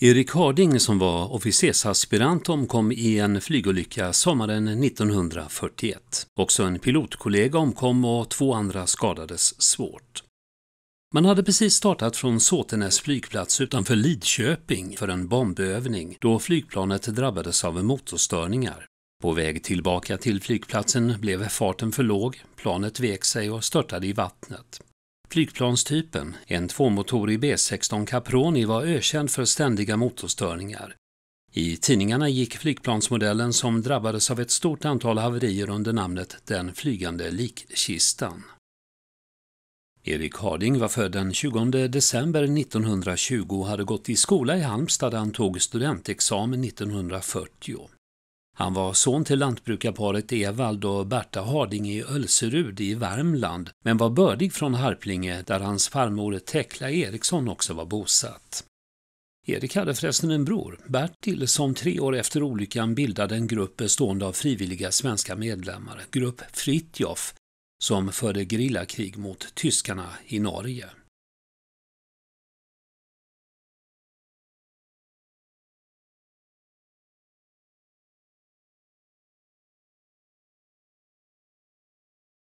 Erik Harding som var officersaspirant omkom i en flygolycka sommaren 1941. Också en pilotkollega omkom och två andra skadades svårt. Man hade precis startat från Såtenäs flygplats utanför Lidköping för en bombövning då flygplanet drabbades av motorstörningar. På väg tillbaka till flygplatsen blev farten för låg, planet vek sig och störtade i vattnet. Flygplanstypen, en tvåmotorig B16 Caproni, var ökänd för ständiga motorstörningar. I tidningarna gick flygplansmodellen som drabbades av ett stort antal haverier under namnet ”Den flygande likkistan”. Erik Harding var född den 20 december 1920 och hade gått i skola i Halmstad där han tog studentexamen 1940. Han var son till lantbrukarparet Evald och Berta Harding i Ölserud i Värmland, men var bördig från Harplinge där hans farmor Tekla Eriksson också var bosatt. Erik hade förresten en bror, Bertil, som tre år efter olyckan bildade en grupp bestående av frivilliga svenska medlemmar, Grupp Fritjof, som förde grillakrig mot tyskarna i Norge.